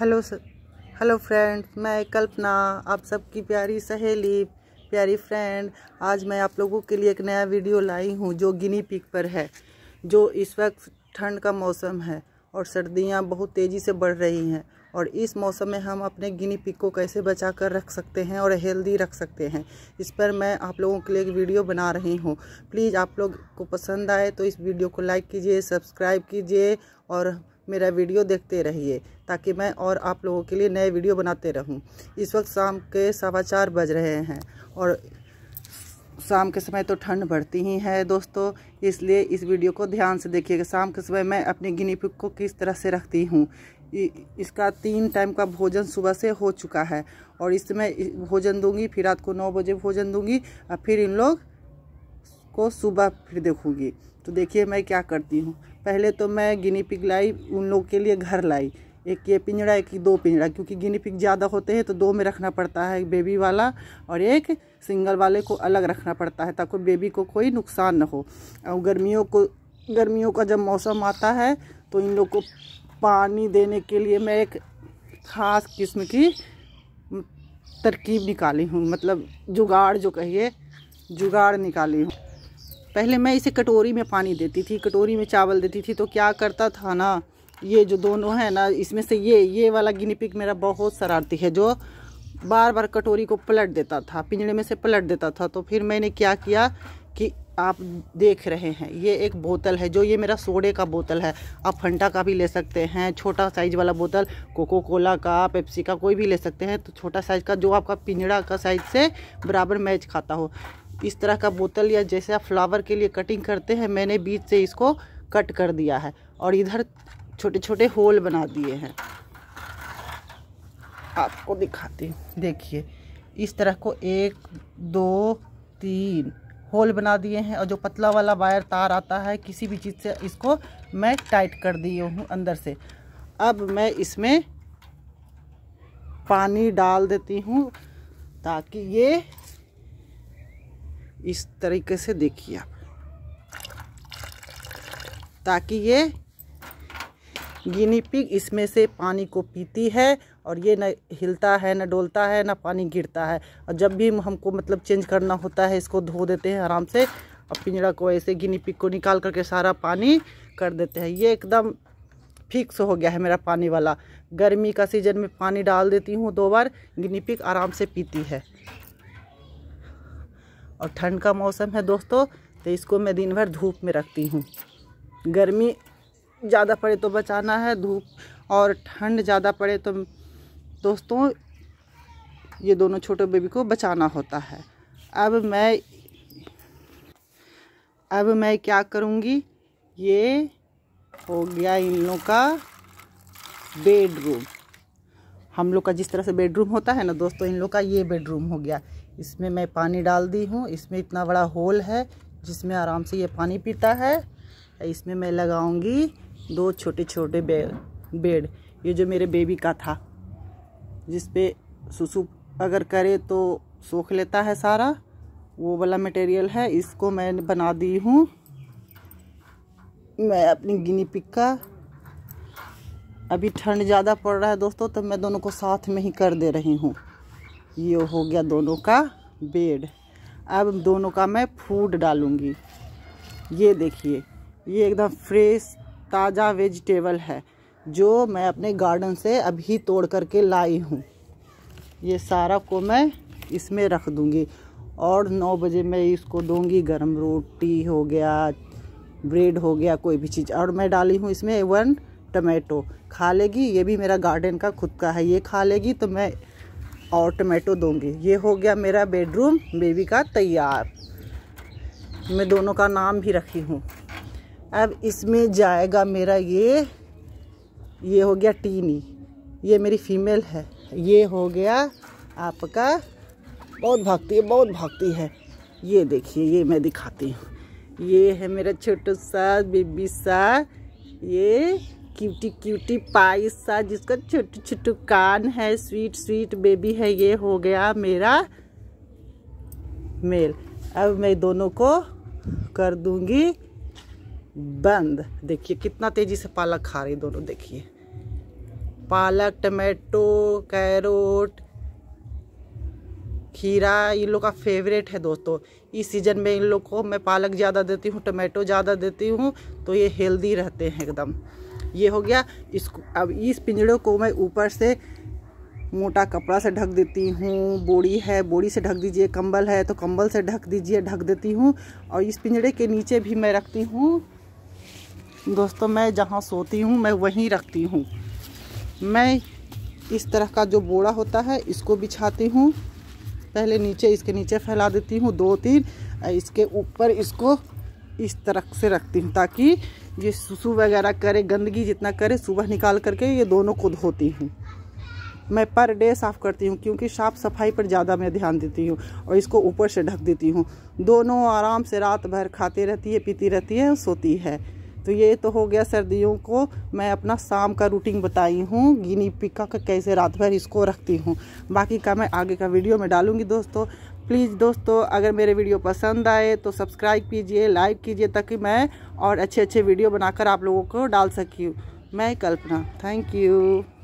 hello sir hello friend मैं कल्पना आप सबकी प्यारी सहेली प्यारी फ्रेंड आज मैं आप लोगों के लिए एक नया वीडियो लाई हूँ जो गिनी पिक पर है जो इस वक्त ठंड का मौसम है और सर्दियाँ बहुत तेज़ी से बढ़ रही हैं और इस मौसम में हम अपने गिनी पिक को कैसे बचा कर रख सकते हैं और हेल्दी रख सकते हैं इस पर मैं आप लोगों के लिए एक वीडियो बना रही हूँ प्लीज़ आप लोग को पसंद आए तो इस वीडियो को लाइक कीजिए सब्सक्राइब कीजिए और मेरा वीडियो देखते रहिए ताकि मैं और आप लोगों के लिए नए वीडियो बनाते रहूं इस वक्त शाम के सवा चार बज रहे हैं और शाम के समय तो ठंड बढ़ती ही है दोस्तों इसलिए इस वीडियो को ध्यान से देखिएगा शाम के समय मैं अपनी गिनी पिक को किस तरह से रखती हूँ इसका तीन टाइम का भोजन सुबह से हो चुका है और इस समय भोजन दूंगी फिर रात को नौ बजे भोजन दूंगी और फिर इन लोग को सुबह फिर देखूंगी तो देखिए मैं क्या करती हूँ पहले तो मैं गिनी पिग लाई उन लोगों के लिए घर लाई एक ये पिंजड़ा एक दो पिंजड़ा क्योंकि गिनी पिग ज़्यादा होते हैं तो दो में रखना पड़ता है बेबी वाला और एक सिंगल वाले को अलग रखना पड़ता है ताकि बेबी को कोई नुकसान ना हो और गर्मियों को गर्मियों का जब मौसम आता है तो इन लोग को पानी देने के लिए मैं एक ख़ास किस्म की तरकीब निकाली हूँ मतलब जुगाड़ जो कहिए जुगाड़ निकाली हूँ पहले मैं इसे कटोरी में पानी देती थी कटोरी में चावल देती थी तो क्या करता था ना ये जो दोनों है ना इसमें से ये ये वाला गिनीपिक मेरा बहुत शरारती है जो बार बार कटोरी को पलट देता था पिंजड़े में से पलट देता था तो फिर मैंने क्या किया कि आप देख रहे हैं ये एक बोतल है जो ये मेरा सोडे का बोतल है आप फंटा का भी ले सकते हैं छोटा साइज वाला बोतल कोको कोला का पेप्सी का कोई भी ले सकते हैं तो छोटा साइज का जो आपका पिंजड़ा का साइज से बराबर मैच खाता हो इस तरह का बोतल या जैसे आप फ्लावर के लिए कटिंग करते हैं मैंने बीच से इसको कट कर दिया है और इधर छोटे छोटे होल बना दिए हैं आपको दिखाती हूँ देखिए इस तरह को एक दो तीन होल बना दिए हैं और जो पतला वाला वायर तार आता है किसी भी चीज़ से इसको मैं टाइट कर दिए हूँ अंदर से अब मैं इसमें पानी डाल देती हूँ ताकि ये इस तरीके से देखिए आप ताकि ये गिनी पिग इसमें से पानी को पीती है और ये न हिलता है न डोलता है ना पानी गिरता है और जब भी हमको मतलब चेंज करना होता है इसको धो देते हैं आराम से और पिंजरा को ऐसे गिनी पिग को निकाल करके सारा पानी कर देते हैं ये एकदम फिक्स हो गया है मेरा पानी वाला गर्मी का सीजन में पानी डाल देती हूँ दो बार गिनी पिग आराम से पीती है और ठंड का मौसम है दोस्तों तो इसको मैं दिन भर धूप में रखती हूँ गर्मी ज़्यादा पड़े तो बचाना है धूप और ठंड ज़्यादा पड़े तो दोस्तों ये दोनों छोटे बेबी को बचाना होता है अब मैं अब मैं क्या करूँगी ये हो गया इन लोगों का बेडरूम हम लोग का जिस तरह से बेडरूम होता है ना दोस्तों इन लोग का ये बेडरूम हो गया इसमें मैं पानी डाल दी हूँ इसमें इतना बड़ा होल है जिसमें आराम से ये पानी पीता है इसमें मैं लगाऊंगी दो छोटे छोटे बे, बेड ये जो मेरे बेबी का था जिस पे सुसु अगर करे तो सोख लेता है सारा वो वाला मटेरियल है इसको मैं बना दी हूँ मैं अपनी गिनी पिक का अभी ठंड ज़्यादा पड़ रहा है दोस्तों तो मैं दोनों को साथ में ही कर दे रही हूँ ये हो गया दोनों का बेड अब दोनों का मैं फूड डालूँगी ये देखिए ये एकदम फ्रेश ताज़ा वेजिटेबल है जो मैं अपने गार्डन से अभी तोड़ करके लाई हूँ ये सारा को मैं इसमें रख दूँगी और नौ बजे मैं इसको दूँगी गर्म रोटी हो गया ब्रेड हो गया कोई भी चीज़ और मैं डाली हूँ इसमें वन टमेटो खा लेगी ये भी मेरा गार्डन का खुद का है ये खा लेगी तो मैं और टमेटो दूंगी ये हो गया मेरा बेडरूम बेबी का तैयार मैं दोनों का नाम भी रखी हूँ अब इसमें जाएगा मेरा ये ये हो गया टीनी ये मेरी फीमेल है ये हो गया आपका बहुत भागती है बहुत भागती है ये देखिए ये मैं दिखाती हूँ ये है मेरा छोटू सा बेबी सा ये क्यूटी क्यूटी पाइस सा जिसका छोटू छोटू कान है स्वीट स्वीट बेबी है ये हो गया मेरा मेल अब मैं दोनों को कर दूंगी बंद देखिए कितना तेज़ी से पालक खा रही दोनों देखिए पालक टमाटो कैरोट खीरा इन लोग का फेवरेट है दोस्तों इस सीज़न में इन लोग को मैं पालक ज़्यादा देती हूँ टमाटो ज़्यादा देती हूँ तो ये हेल्दी रहते हैं एकदम ये हो गया इसको अब इस पिंजड़े को मैं ऊपर से मोटा कपड़ा से ढक देती हूँ बोड़ी है बोड़ी से ढक दीजिए कंबल है तो कंबल से ढक दीजिए ढक देती हूँ और इस पिंजड़े के नीचे भी मैं रखती हूँ दोस्तों मैं जहाँ सोती हूँ मैं वहीं रखती हूँ मैं इस तरह का जो बोड़ा होता है इसको बिछाती हूँ पहले नीचे इसके नीचे फैला देती हूँ दो तीन इसके ऊपर इसको इस तरह से रखती हूँ ताकि ये सुसु वगैरह करे गंदगी जितना करे सुबह निकाल करके ये दोनों को धोती हूँ मैं पर डे साफ़ करती हूँ क्योंकि साफ़ सफाई पर ज़्यादा मैं ध्यान देती हूँ और इसको ऊपर से ढक देती हूँ दोनों आराम से रात भर खाते रहती है पीती रहती है सोती है तो ये तो हो गया सर्दियों को मैं अपना शाम का रूटीन बताई हूँ गिनी पिका का कैसे रात भर इसको रखती हूँ बाकी का मैं आगे का वीडियो में डालूँगी दोस्तों प्लीज़ दोस्तों अगर मेरे वीडियो पसंद आए तो सब्सक्राइब कीजिए लाइक कीजिए ताकि मैं और अच्छे अच्छे वीडियो बनाकर आप लोगों को डाल सकी मैं कल्पना थैंक यू